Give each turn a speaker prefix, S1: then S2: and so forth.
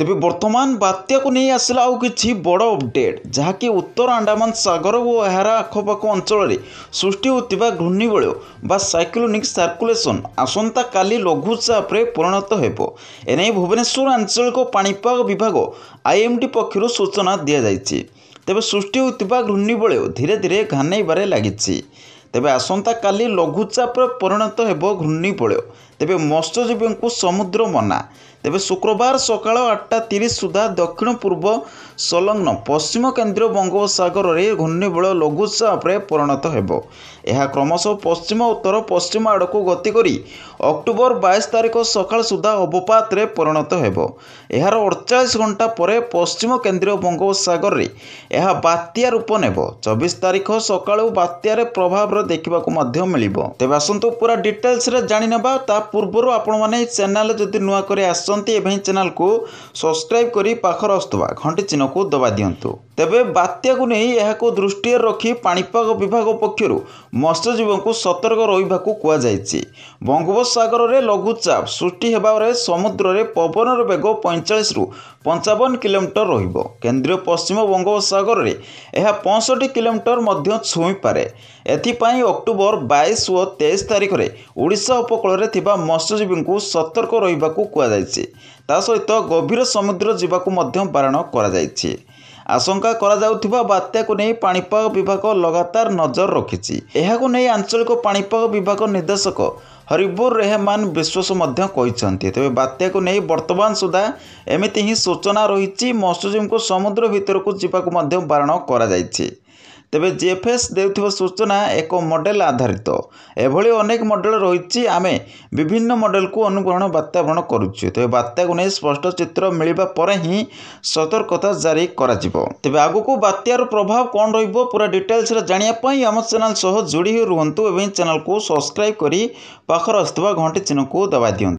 S1: ତେବେ ବର୍ତ୍ତମାନ ବାତ୍ୟାକୁ ନେଇ ଆସିଲା ଆଉ କିଛି ବଡ଼ ଅପଡେଟ୍ ଯାହାକି ଉତ୍ତର ଆଣ୍ଡାମାନ ସାଗର ଓ ଏହାର ଆଖପାଖ ଅଞ୍ଚଳରେ ସୃଷ୍ଟି ହେଉଥିବା ଘୂର୍ଣ୍ଣିବଳୟ ବା ସାଇକ୍ଲୋନିକ୍ ସର୍କୁଲେସନ୍ ଆସନ୍ତାକାଲି ଲଘୁଚାପରେ ପରିଣତ ହେବ ଏନେଇ ଭୁବନେଶ୍ୱର ଆଞ୍ଚଳିକ ପାଣିପାଗ ବିଭାଗ ଆଇଏମ୍ଡି ପକ୍ଷରୁ ସୂଚନା ଦିଆଯାଇଛି ତେବେ ସୃଷ୍ଟି ହେଉଥିବା ଘୂର୍ଣ୍ଣିବଳୟ ଧୀରେ ଧୀରେ ଘାନେଇବାରେ ଲାଗିଛି ତେବେ ଆସନ୍ତାକାଲି ଲଘୁଚାପରେ ପରିଣତ ହେବ ଘୂର୍ଣ୍ଣିବଳୟ ତେବେ ମତ୍ସ୍ୟଜୀବୀଙ୍କୁ ସମୁଦ୍ର ମନା ତେବେ ଶୁକ୍ରବାର ସକାଳ ଆଠଟା ତିରିଶ ସୁଦ୍ଧା ଦକ୍ଷିଣ ପୂର୍ବ ସଂଲଗ୍ନ ପଶ୍ଚିମ କେନ୍ଦ୍ରୀୟ ବଙ୍ଗୋପସାଗରରେ ଘୂର୍ଣ୍ଣିବଳ ଲଘୁଚାପରେ ପରିଣତ ହେବ ଏହା କ୍ରମଶଃ ପଶ୍ଚିମ ଉତ୍ତର ପଶ୍ଚିମ ଆଡ଼କୁ ଗତି କରି ଅକ୍ଟୋବର ବାଇଶ ତାରିଖ ସକାଳ ସୁଦ୍ଧା ଅବପାତରେ ପରିଣତ ହେବ ଏହାର ଅଡ଼ଚାଳିଶ ଘଣ୍ଟା ପରେ ପଶ୍ଚିମ କେନ୍ଦ୍ରୀୟ ବଙ୍ଗୋପସାଗରରେ ଏହା ବାତ୍ୟା ରୂପ ନେବ ଚବିଶ ତାରିଖ ସକାଳୁ ବାତ୍ୟାରେ ପ୍ରଭାବର ଦେଖିବାକୁ ମଧ୍ୟ ମିଳିବ ତେବେ ଆସନ୍ତୁ ପୁରା ଡିଟେଲ୍ସରେ ଜାଣିନେବା ତା ପୂର୍ବରୁ ଆପଣମାନେ ଚ୍ୟାନେଲ୍ ଯଦି ନୂଆ କରି ଆସ ଦିଅନ୍ତି ଏବଂ ଚ୍ୟାନେଲ୍କୁ ସବସ୍କ୍ରାଇବ୍ କରି ପାଖରେ ଆସୁଥିବା ଘଣ୍ଟି ଚିହ୍ନକୁ ଦବା ଦିଅନ୍ତୁ ତେବେ ବାତ୍ୟାକୁ ନେଇ ଏହାକୁ ଦୃଷ୍ଟିରେ ରଖି ପାଣିପାଗ ବିଭାଗ ପକ୍ଷରୁ ମତ୍ସ୍ୟଜୀବୀଙ୍କୁ ସତର୍କ ରହିବାକୁ କୁହାଯାଇଛି ବଙ୍ଗୋପସାଗରରେ ଲଘୁଚାପ ସୃଷ୍ଟି ହେବାରେ ସମୁଦ୍ରରେ ପବନର ବେଗ ପଇଁଚାଳିଶରୁ ପଞ୍ଚାବନ କିଲୋମିଟର ରହିବ କେନ୍ଦ୍ରୀୟ ପଶ୍ଚିମ ବଙ୍ଗୋପସାଗରରେ ଏହା ପଞ୍ଚଷଠି କିଲୋମିଟର ମଧ୍ୟ ଛୁଇଁପାରେ ଏଥିପାଇଁ ଅକ୍ଟୋବର ବାଇଶ ଓ ତେଇଶ ତାରିଖରେ ଓଡ଼ିଶା ଉପକୂଳରେ ଥିବା ମତ୍ସ୍ୟଜୀବୀଙ୍କୁ ସତର୍କ ରହିବାକୁ କୁହାଯାଇଛି ତା ସହିତ ଗଭୀର ସମୁଦ୍ର ଯିବାକୁ ମଧ୍ୟ ବାରଣ କରାଯାଇଛି ଆଶଙ୍କା କରାଯାଉଥିବା ବାତ୍ୟାକୁ ନେଇ ପାଣିପାଗ ବିଭାଗ ଲଗାତାର ନଜର ରଖିଛି ଏହାକୁ ନେଇ ଆଞ୍ଚଳିକ ପାଣିପାଗ ବିଭାଗ ନିର୍ଦ୍ଦେଶକ ହରିବୁର ରେହମାନ ବିଶ୍ୱାସ ମଧ୍ୟ କହିଛନ୍ତି ତେବେ ବାତ୍ୟାକୁ ନେଇ ବର୍ତ୍ତମାନ ସୁଦ୍ଧା ଏମିତି ହିଁ ସୂଚନା ରହିଛି ମତ୍ସ୍ୟଜୀବୀଙ୍କୁ ସମୁଦ୍ର ଭିତରକୁ ଯିବାକୁ ମଧ୍ୟ ବାରଣ କରାଯାଇଛି ତେବେ ଜିଏଫ୍ଏସ୍ ଦେଉଥିବା ସୂଚନା ଏକ ମଡେଲ ଆଧାରିତ ଏଭଳି ଅନେକ ମଡେଲ ରହିଛି ଆମେ ବିଭିନ୍ନ ମଡେଲକୁ ଅନୁକରଣ ବାତାବରଣ କରୁଛୁ ତେବେ ବାତ୍ୟାକୁ ନେଇ ସ୍ପଷ୍ଟ ଚିତ୍ର ମିଳିବା ପରେ ହିଁ ସତର୍କତା ଜାରି କରାଯିବ ତେବେ ଆଗକୁ ବାତ୍ୟାର ପ୍ରଭାବ କ'ଣ ରହିବ ପୁରା ଡିଟେଲ୍ସରେ ଜାଣିବା ପାଇଁ ଆମ ଚ୍ୟାନେଲ୍ ସହ ଯୋଡ଼ି ହୋଇ ରୁହନ୍ତୁ ଏବଂ ଚ୍ୟାନେଲ୍କୁ ସବସ୍କ୍ରାଇବ୍ କରି ପାଖରେ ଆସୁଥିବା ଘଣ୍ଟି ଚିହ୍ନକୁ ଦବାଇ ଦିଅନ୍ତୁ